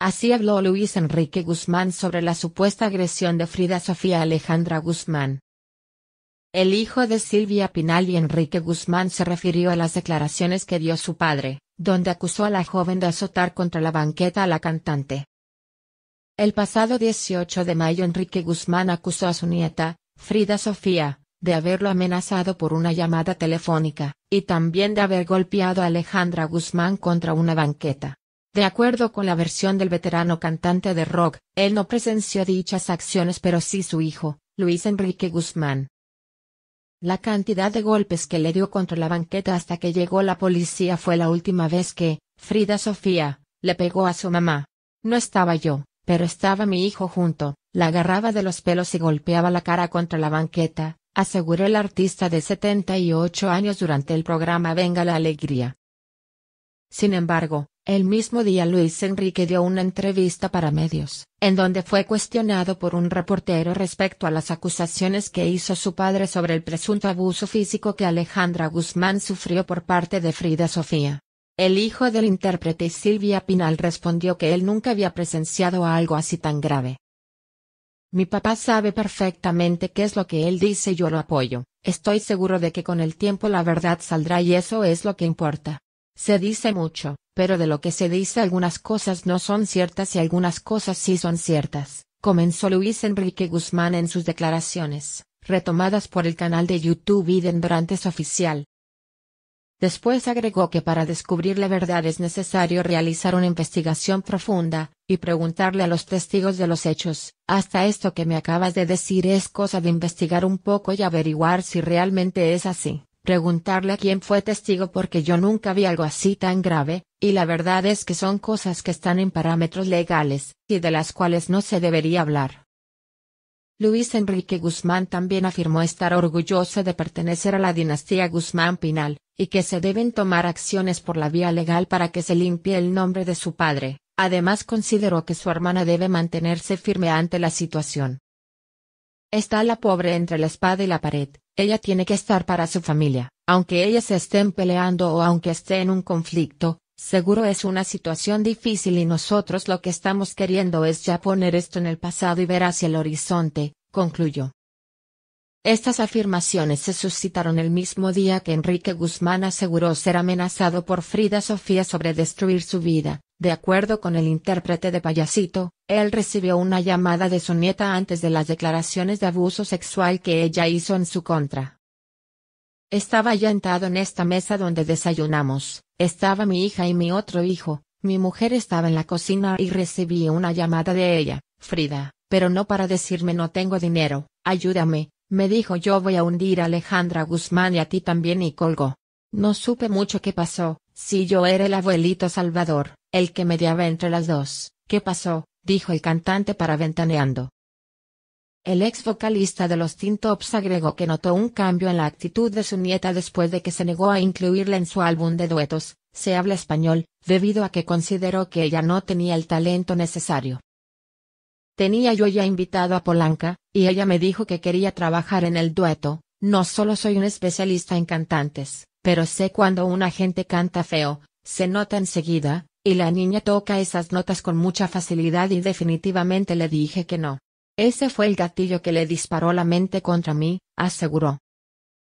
Así habló Luis Enrique Guzmán sobre la supuesta agresión de Frida Sofía Alejandra Guzmán. El hijo de Silvia Pinal y Enrique Guzmán se refirió a las declaraciones que dio su padre, donde acusó a la joven de azotar contra la banqueta a la cantante. El pasado 18 de mayo Enrique Guzmán acusó a su nieta, Frida Sofía, de haberlo amenazado por una llamada telefónica, y también de haber golpeado a Alejandra Guzmán contra una banqueta. De acuerdo con la versión del veterano cantante de rock, él no presenció dichas acciones pero sí su hijo, Luis Enrique Guzmán. La cantidad de golpes que le dio contra la banqueta hasta que llegó la policía fue la última vez que, Frida Sofía, le pegó a su mamá. No estaba yo, pero estaba mi hijo junto, la agarraba de los pelos y golpeaba la cara contra la banqueta, aseguró el artista de 78 años durante el programa Venga la Alegría. Sin embargo, el mismo día Luis Enrique dio una entrevista para medios, en donde fue cuestionado por un reportero respecto a las acusaciones que hizo su padre sobre el presunto abuso físico que Alejandra Guzmán sufrió por parte de Frida Sofía. El hijo del intérprete Silvia Pinal respondió que él nunca había presenciado algo así tan grave. Mi papá sabe perfectamente qué es lo que él dice y yo lo apoyo, estoy seguro de que con el tiempo la verdad saldrá y eso es lo que importa. Se dice mucho, pero de lo que se dice algunas cosas no son ciertas y algunas cosas sí son ciertas, comenzó Luis Enrique Guzmán en sus declaraciones, retomadas por el canal de YouTube Iden su Oficial. Después agregó que para descubrir la verdad es necesario realizar una investigación profunda, y preguntarle a los testigos de los hechos, hasta esto que me acabas de decir es cosa de investigar un poco y averiguar si realmente es así preguntarle a quién fue testigo porque yo nunca vi algo así tan grave, y la verdad es que son cosas que están en parámetros legales, y de las cuales no se debería hablar. Luis Enrique Guzmán también afirmó estar orgulloso de pertenecer a la dinastía Guzmán Pinal, y que se deben tomar acciones por la vía legal para que se limpie el nombre de su padre, además consideró que su hermana debe mantenerse firme ante la situación. Está la pobre entre la espada y la pared, ella tiene que estar para su familia, aunque ellas estén peleando o aunque esté en un conflicto, seguro es una situación difícil y nosotros lo que estamos queriendo es ya poner esto en el pasado y ver hacia el horizonte, concluyó. Estas afirmaciones se suscitaron el mismo día que Enrique Guzmán aseguró ser amenazado por Frida Sofía sobre destruir su vida, de acuerdo con el intérprete de Payasito, él recibió una llamada de su nieta antes de las declaraciones de abuso sexual que ella hizo en su contra. Estaba ya sentado en esta mesa donde desayunamos, estaba mi hija y mi otro hijo, mi mujer estaba en la cocina y recibí una llamada de ella, Frida, pero no para decirme no tengo dinero, ayúdame, me dijo yo voy a hundir a Alejandra Guzmán y a ti también y colgó. No supe mucho qué pasó, si yo era el abuelito Salvador, el que mediaba entre las dos, ¿qué pasó? dijo el cantante para ventaneando. El ex vocalista de los tinto agregó que notó un cambio en la actitud de su nieta después de que se negó a incluirla en su álbum de duetos, Se habla español, debido a que consideró que ella no tenía el talento necesario. Tenía yo ya invitado a Polanca, y ella me dijo que quería trabajar en el dueto, no solo soy un especialista en cantantes, pero sé cuando una gente canta feo, se nota enseguida, y la niña toca esas notas con mucha facilidad y definitivamente le dije que no. Ese fue el gatillo que le disparó la mente contra mí, aseguró.